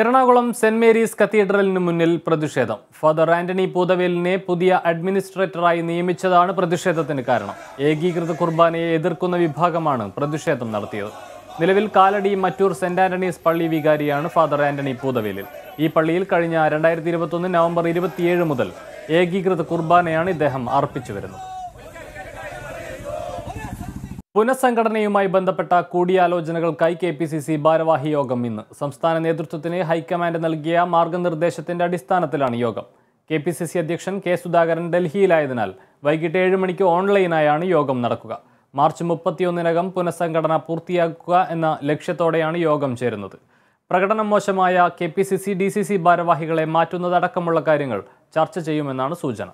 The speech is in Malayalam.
എറണാകുളം സെന്റ് മേരീസ് കത്തീഡ്രലിന് മുന്നിൽ പ്രതിഷേധം ഫാദർ ആന്റണി പൂതവേലിനെ പുതിയ അഡ്മിനിസ്ട്രേറ്ററായി നിയമിച്ചതാണ് പ്രതിഷേധത്തിന് കാരണം ഏകീകൃത കുർബാനയെ എതിർക്കുന്ന വിഭാഗമാണ് പ്രതിഷേധം നടത്തിയത് നിലവിൽ കാലടി മറ്റൂർ സെന്റ് ആന്റണീസ് പള്ളി വികാരിയാണ് ഫാദർ ആന്റണി പൂതവേലിൽ ഈ പള്ളിയിൽ കഴിഞ്ഞ രണ്ടായിരത്തി ഇരുപത്തൊന്ന് നവംബർ ഇരുപത്തിയേഴ് മുതൽ ഏകീകൃത കുർബാനയാണ് ഇദ്ദേഹം അർപ്പിച്ചു വരുന്നത് പുനഃസംഘടനയുമായി ബന്ധപ്പെട്ട കൂടിയാലോചനകൾക്കായി കെ പി സി സി ഭാരവാഹി യോഗം ഇന്ന് സംസ്ഥാന നേതൃത്വത്തിന് ഹൈക്കമാൻഡ് നൽകിയ മാർഗനിർദ്ദേശത്തിന്റെ അടിസ്ഥാനത്തിലാണ് യോഗം കെ പി സി സി അധ്യക്ഷൻ കെ സുധാകരൻ ഡൽഹിയിലായതിനാൽ വൈകിട്ട് ഏഴ് മണിക്ക് ഓൺലൈനായാണ് യോഗം നടക്കുക മാർച്ച് മുപ്പത്തിയൊന്നിനകം പുനഃസംഘടന പൂർത്തിയാക്കുക എന്ന ലക്ഷ്യത്തോടെയാണ് യോഗം ചേരുന്നത് പ്രകടനം മോശമായ K P C C D C C ഭാരവാഹികളെ മാറ്റുന്നതടക്കമുള്ള കാര്യങ്ങൾ ചർച്ച ചെയ്യുമെന്നാണ് സൂചന